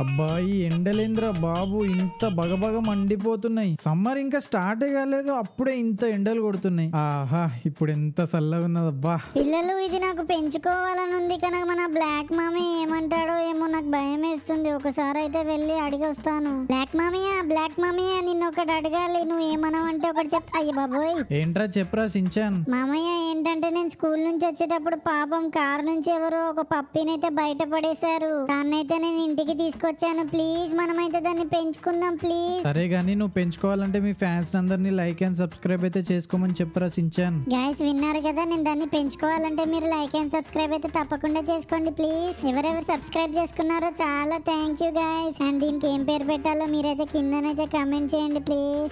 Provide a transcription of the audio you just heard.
అబ్బాయి ఎండలేంద్ర బాబు ఇంత బగబగ మండిపోతున్నాయి సమ్మర్ ఇంకా స్టార్ట్ కాలేదు అప్పుడే ఇంత ఎండలు కొడుతున్నాయి ఆహా ఇప్పుడు ఎంత చల్లగా ఉన్నది అబ్బా పిల్లలు ఇది నాకు పెంచుకోవాలని ఉంది కనుక మన బ్లాక్ మామీ ఏమంటాడో ఏమో నాకు భయం వేస్తుంది ఒకసారి అయితే వెళ్ళి అడిగి వస్తాను బ్లాక్ మామీయా బ్లాక్ మామీయా నిన్న ఒకటి అడగాలి నువ్వు ఏమన్నావు అంటే ఒకటి చెప్తా బాబోయ్ ఏంట్రా చెప్పరా సించాన్ మామయ్య ఏంటంటే నేను స్కూల్ నుంచి వచ్చేటప్పుడు పాపం కార్ నుంచి ఎవరో ఒక పప్పినైతే బయట పడేశారు దాన్నైతే నేను ఇంటికి తీసుకు తీసుకొచ్చాను ప్లీజ్ మనమైతే దాన్ని పెంచుకుందాం ప్లీజ్ సరే గానీ నువ్వు పెంచుకోవాలంటే మీ ఫ్యాన్స్ అందరినీ లైక్ అండ్ సబ్స్క్రైబ్ అయితే చేసుకోమని చెప్పరా సించాన్ గాయస్ విన్నారు కదా నేను దాన్ని పెంచుకోవాలంటే మీరు లైక్ అండ్ సబ్స్క్రైబ్ అయితే తప్పకుండా చేసుకోండి ప్లీజ్ ఎవరెవరు సబ్స్క్రైబ్ చేసుకున్నారో చాలా థ్యాంక్ యూ గాయస్ అండ్ దీనికి ఏం పేరు పెట్టాలో మీరైతే కిందనైతే కమెంట్ చేయండి ప్లీజ్